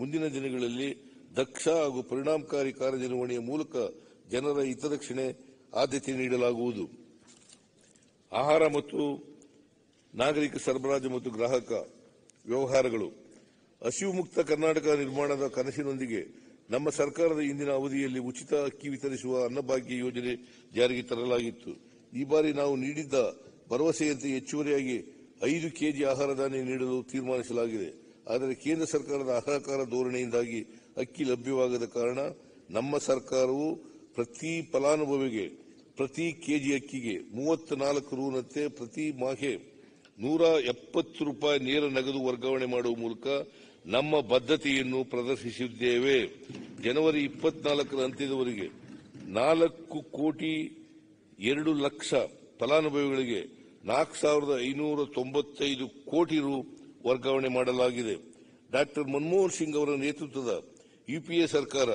ಮುಂದಿನ ದಿನಗಳಲ್ಲಿ ದಕ್ಷ ಹಾಗೂ ಪರಿಣಾಮಕಾರಿ ಕಾರ್ಯನಿರ್ವಹಣೆಯ ಮೂಲಕ ಜನರ ಹಿತರಕ್ಷಣೆ ಆದ್ಯತೆ ನೀಡಲಾಗುವುದು ಆಹಾರ ಮತ್ತು ನಾಗರಿಕ ಸರಬರಾಜು ಮತ್ತು ಗ್ರಾಹಕ ವ್ಯವಹಾರಗಳು ಹಸಿವು ಮುಕ್ತ ಕರ್ನಾಟಕ ನಿರ್ಮಾಣದ ಕನಸಿನೊಂದಿಗೆ ನಮ್ಮ ಸರ್ಕಾರದ ಇಂದಿನ ಅವಧಿಯಲ್ಲಿ ಉಚಿತ ಅಕ್ಕಿ ವಿತರಿಸುವ ಅನ್ನಭಾಗ್ಯ ಯೋಜನೆ ಜಾರಿಗೆ ತರಲಾಗಿತ್ತು ಈ ಬಾರಿ ನಾವು ನೀಡಿದ್ದ ಭರವಸೆಯಂತೆ ಹೆಚ್ಚುವರಿಯಾಗಿ ಐದು ಕೆಜಿ ಆಹಾರ ಧಾನ್ಯ ನೀಡಲು ತೀರ್ಮಾನಿಸಲಾಗಿದೆ ಆದರೆ ಕೇಂದ್ರ ಸರ್ಕಾರದ ಅಹಕಾರ ಧೋರಣೆಯಿಂದಾಗಿ ಅಕ್ಕಿ ಲಭ್ಯವಾಗದ ಕಾರಣ ನಮ್ಮ ಸರ್ಕಾರವು ಪ್ರತಿ ಫಲಾನುಭವಿಗೆ ಪ್ರತಿ ಕೆಜಿ ಅಕ್ಕಿಗೆ ಮೂವತ್ತ ನಾಲ್ಕು ರೂನಂತೆ ಪ್ರತಿ ಮಾಹೆ ನೂರ ಎಪ್ಪತ್ತು ರೂಪಾಯಿ ನೇರ ನಗದು ವರ್ಗಾವಣೆ ಮಾಡುವ ಮೂಲಕ ನಮ್ಮ ಬದ್ಧತೆಯನ್ನು ಪ್ರದರ್ಶಿಸಿದ್ದೇವೆ ಜನವರಿ ಇಪ್ಪತ್ನಾಲ್ಕರ ಅಂತ್ಯದವರೆಗೆ ನಾಲ್ಕು ಕೋಟಿ ಎರಡು ಲಕ್ಷ ಫಲಾನುಭವಿಗಳಿಗೆ ನಾಲ್ಕು ಸಾವಿರದ ಐನೂರ ತೊಂಬತ್ತೈದು ಕೋಟಿ ರೂ ವರ್ಗಾವಣೆ ಮಾಡಲಾಗಿದೆ ಡಾಕ್ಟರ್ ಮನಮೋಹನ್ ಸಿಂಗ್ ಅವರ ನೇತೃತ್ವದ ಯುಪಿಎ ಸರ್ಕಾರ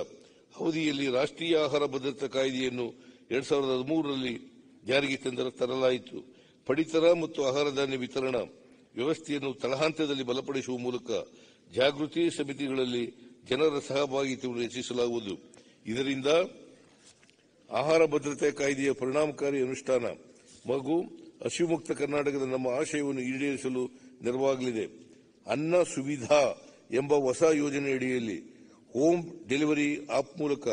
ಅವಧಿಯಲ್ಲಿ ರಾಷ್ಟ್ರೀಯ ಆಹಾರ ಭದ್ರತಾ ಕಾಯ್ದೆಯನ್ನು ಎರಡ್ ಸಾವಿರದ ಹದಿಮೂರರಲ್ಲಿ ಜಾರಿಗೆ ತರಲಾಯಿತು ಪಡಿತರ ಮತ್ತು ಆಹಾರ ಧಾನ್ಯ ವಿತರಣಾ ವ್ಯವಸ್ಥೆಯನ್ನು ತಳಹಂತದಲ್ಲಿ ಬಲಪಡಿಸುವ ಮೂಲಕ ಜಾಗೃತಿ ಸಮಿತಿಗಳಲ್ಲಿ ಜನರ ಸಹಭಾಗಿತ್ವವನ್ನು ಹೆಚ್ಚಿಸಲಾಗುವುದು ಇದರಿಂದ ಆಹಾರ ಭದ್ರತೆ ಕಾಯ್ದೆಯ ಪರಿಣಾಮಕಾರಿ ಅನುಷ್ಠಾನ ಮಗು ಹಸಿವು ಮುಕ್ತ ಕರ್ನಾಟಕದ ನಮ್ಮ ಆಶಯವನ್ನು ಈಡೇರಿಸಲು ನೆರವಾಗಲಿದೆ ಅನ್ನ ಸುವಿಧಾ ಎಂಬ ಹೊಸ ಯೋಜನೆಯಡಿಯಲ್ಲಿ ಹೋಮ್ ಡೆಲಿವರಿ ಆಪ್ ಮೂಲಕ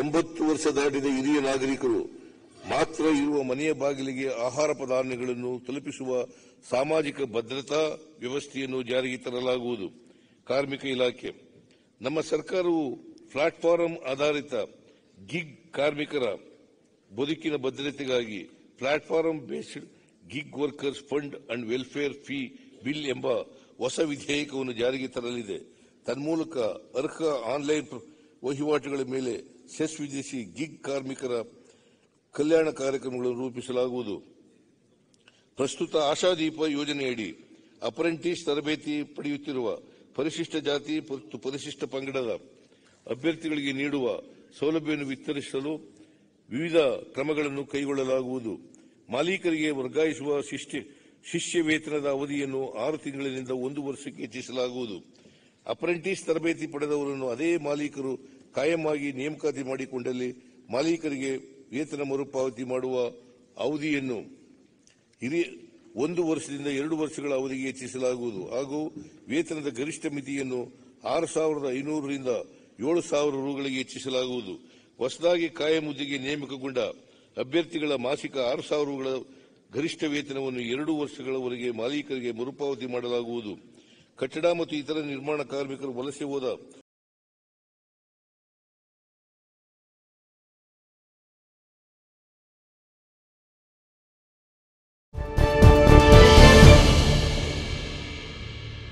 ಎಂಬತ್ತು ವರ್ಷ ದಾಟಿದ ಹಿರಿಯ ನಾಗರಿಕರು ಮಾತ್ರ ಇರುವ ಮನೆಯ ಬಾಗಿಲಿಗೆ ಆಹಾರ ಪದಾರ್ಥಗಳನ್ನು ತಲುಪಿಸುವ ಸಾಮಾಜಿಕ ಭದ್ರತಾ ವ್ಯವಸ್ಥೆಯನ್ನು ಜಾರಿಗೆ ತರಲಾಗುವುದು ಕಾರ್ಮಿಕ ಇಲಾಖೆ ನಮ್ಮ ಸರ್ಕಾರವು ಪ್ಲಾಟ್ಫಾರಂ ಆಧಾರಿತ ಗಿಗ್ ಕಾರ್ಮಿಕರ ಬದುಕಿನ ಭದ್ರತೆಗಾಗಿ platform based gig workers fund and welfare fee bill ಎಂಬ ಹೊಸ ವಿಧೇಯಕವನ್ನು ಜಾರಿಗೆ ತರಲಿದೆ ತನ್ಮೂಲಕ ಅರ್ಹ ಆನ್ಲೈನ್ ವಹಿವಾಟುಗಳ ಮೇಲೆ ಸೆಸ್ ವಿಧಿಸಿ ಗಿಗ್ ಕಾರ್ಮಿಕರ ಕಲ್ಯಾಣ ಕಾರ್ಯಕ್ರಮಗಳನ್ನು ರೂಪಿಸಲಾಗುವುದು ಪ್ರಸ್ತುತ ಆಶಾದೀಪ ಯೋಜನೆಯಡಿ ಅಪ್ರೆಂಟಿಸ್ ತರಬೇತಿ ಪಡೆಯುತ್ತಿರುವ ಪರಿಶಿಷ್ಟ ಜಾತಿ ಮತ್ತು ಪರಿಶಿಷ್ಟ ಪಂಗಡದ ಅಭ್ಯರ್ಥಿಗಳಿಗೆ ನೀಡುವ ಸೌಲಭ್ಯವನ್ನು ವಿತರಿಸಲು ವಿವಿಧ ಕ್ರಮಗಳನ್ನು ಕೈಗೊಳ್ಳಲಾಗುವುದು ಮಾಲೀಕರಿಗೆ ವರ್ಗಾಯಿಸುವ ಶಿಷ್ಟಿ ಶಿಷ್ಯ ವೇತನದ ಅವಧಿಯನ್ನು ಆರು ತಿಂಗಳಿನಿಂದ ಒಂದು ವರ್ಷಕ್ಕೆ ಹೆಚ್ಚಿಸಲಾಗುವುದು ಅಪ್ರೆಂಟಿಸ್ ತರಬೇತಿ ಪಡೆದವರನ್ನು ಅದೇ ಮಾಲೀಕರು ಕಾಯಮಾಗಿ ನೇಮಕಾತಿ ಮಾಡಿಕೊಂಡಲ್ಲಿ ಮಾಲೀಕರಿಗೆ ವೇತನ ಮರುಪಾವತಿ ಮಾಡುವ ಅವಧಿಯನ್ನು ಒಂದು ವರ್ಷದಿಂದ ಎರಡು ವರ್ಷಗಳ ಅವಧಿಗೆ ಹೆಚ್ಚಿಸಲಾಗುವುದು ಹಾಗೂ ವೇತನದ ಗರಿಷ್ಠ ಮಿತಿಯನ್ನು ಆರು ಸಾವಿರದ ಐನೂರರಿಂದ ಏಳು ಸಾವಿರ ರುಗಳಿಗೆ ಹೆಚ್ಚಿಸಲಾಗುವುದು ಹೊಸದಾಗಿ ಹುದ್ದೆಗೆ ನೇಮಕಗೊಂಡ ಅಭ್ಯರ್ಥಿಗಳ ಮಾಸಿಕ ಆರು ಸಾವಿರ ಗರಿಷ್ಠ ವೇತನವನ್ನು ಎರಡು ವರ್ಷಗಳವರೆಗೆ ಮಾಲೀಕರಿಗೆ ಮರುಪಾವತಿ ಮಾಡಲಾಗುವುದು ಕಟ್ಟಡ ಮತ್ತು ಇತರ ನಿರ್ಮಾಣ ಕಾರ್ಮಿಕರು ವಲಸೆ ಹೋದ